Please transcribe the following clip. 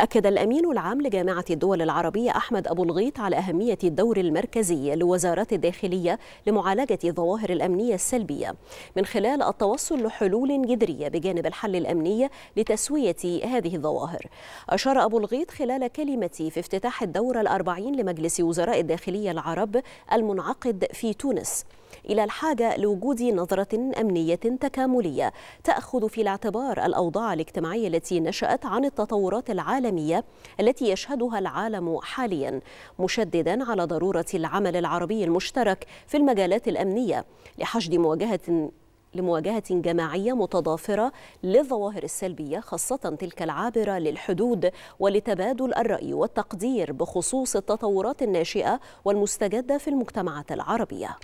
أكد الأمين العام لجامعة الدول العربية أحمد أبو الغيط على أهمية الدور المركزي لوزارة الداخلية لمعالجة الظواهر الأمنية السلبية من خلال التوصل لحلول جذرية بجانب الحل الأمني لتسوية هذه الظواهر أشار أبو الغيط خلال كلمته في افتتاح الدورة الأربعين لمجلس وزراء الداخلية العرب المنعقد في تونس إلى الحاجة لوجود نظرة أمنية تكاملية تأخذ في الاعتبار الأوضاع الاجتماعية التي نشأت عن التطورات العالمية التي يشهدها العالم حاليا مشددا على ضرورة العمل العربي المشترك في المجالات الأمنية لحشد مواجهة لمواجهة جماعية متضافرة للظواهر السلبية خاصة تلك العابرة للحدود ولتبادل الرأي والتقدير بخصوص التطورات الناشئة والمستجدة في المجتمعات العربية